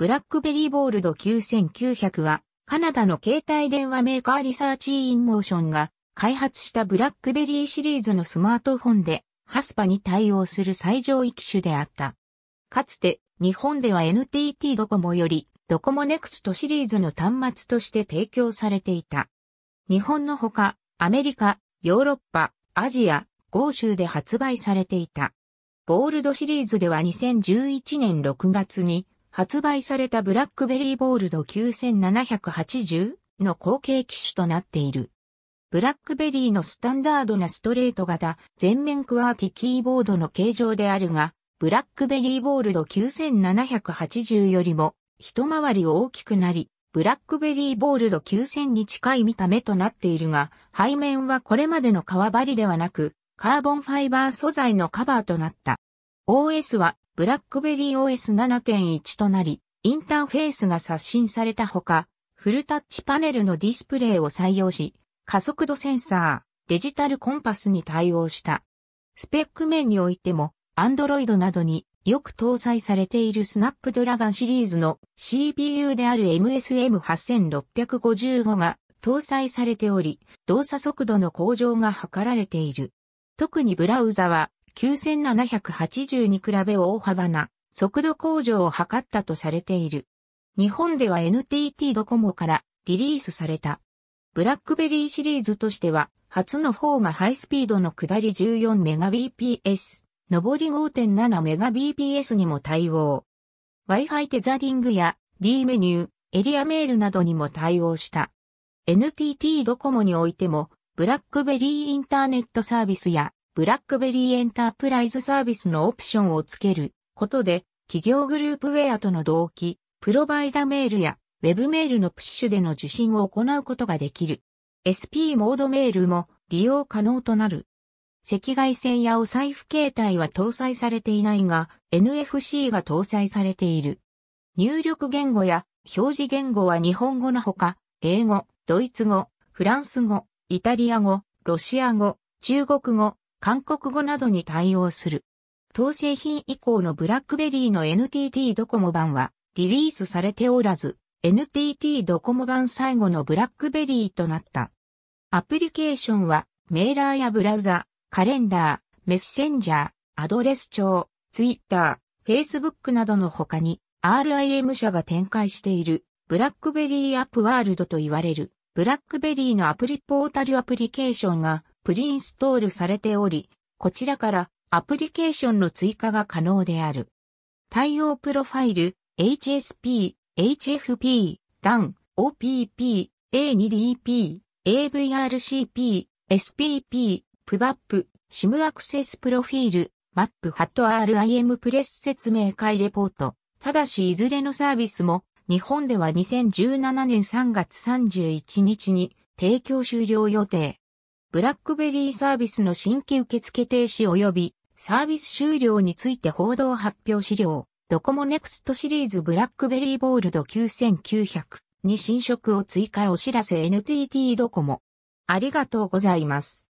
ブラックベリーボールド9900は、カナダの携帯電話メーカーリサーチインモーションが開発したブラックベリーシリーズのスマートフォンで、ハスパに対応する最上位機種であった。かつて、日本では NTT ドコモより、ドコモネクストシリーズの端末として提供されていた。日本のほか、アメリカ、ヨーロッパ、アジア、豪州で発売されていた。ボールドシリーズでは2011年6月に発売されたブラックベリーボールド9780の後継機種となっている。ブラックベリーのスタンダードなストレート型全面クワーティキーボードの形状であるが、ブラックベリーボールド9780よりも一回り大きくなり、ブラックベリーボールド9000に近い見た目となっているが、背面はこれまでの革張りではなく、カーボンファイバー素材のカバーとなった。OS はブラックベリー OS7.1 となり、インターフェースが刷新されたほか、フルタッチパネルのディスプレイを採用し、加速度センサー、デジタルコンパスに対応した。スペック面においても、Android などによく搭載されているスナップドラガンシリーズの CPU である MSM8655 が搭載されており、動作速度の向上が図られている。特にブラウザは9780に比べ大幅な速度向上を図ったとされている。日本では NTT ドコモからリリースされた。ブラックベリーシリーズとしては、初のフォーマハイスピードの下り 14Mbps、上り 5.7Mbps にも対応。Wi-Fi テザリングや D メニュー、エリアメールなどにも対応した。NTT ドコモにおいても、ブラックベリーインターネットサービスやブラックベリーエンタープライズサービスのオプションをつけることで、企業グループウェアとの同期、プロバイダメールやウェブメールのプッシュでの受信を行うことができる。SP モードメールも利用可能となる。赤外線やお財布携帯は搭載されていないが、NFC が搭載されている。入力言語や表示言語は日本語のほか、英語、ドイツ語、フランス語、イタリア語、ロシア語、中国語、韓国語などに対応する。当製品以降のブラックベリーの NTT ドコモ版はリリースされておらず、NTT ドコモ版最後のブラックベリーとなった。アプリケーションはメーラーやブラザ、カレンダー、メッセンジャー、アドレス帳、ツイッター、フェイスブックなどの他に RIM 社が展開しているブラックベリーアップワールドと言われるブラックベリーのアプリポータルアプリケーションがプリインストールされており、こちらからアプリケーションの追加が可能である。対応プロファイル、HSP、HFP、DAN、OPP、A2DP、AVRCP、SPP、PVAP、SIM アクセスプロフィール、MAP ハット RIM プレス説明会レポート。ただしいずれのサービスも日本では2017年3月31日に提供終了予定。ブラックベリーサービスの新規受付停止及びサービス終了について報道発表資料、ドコモネクストシリーズブラックベリーボールド9900に新色を追加お知らせ NTT ドコモ。ありがとうございます。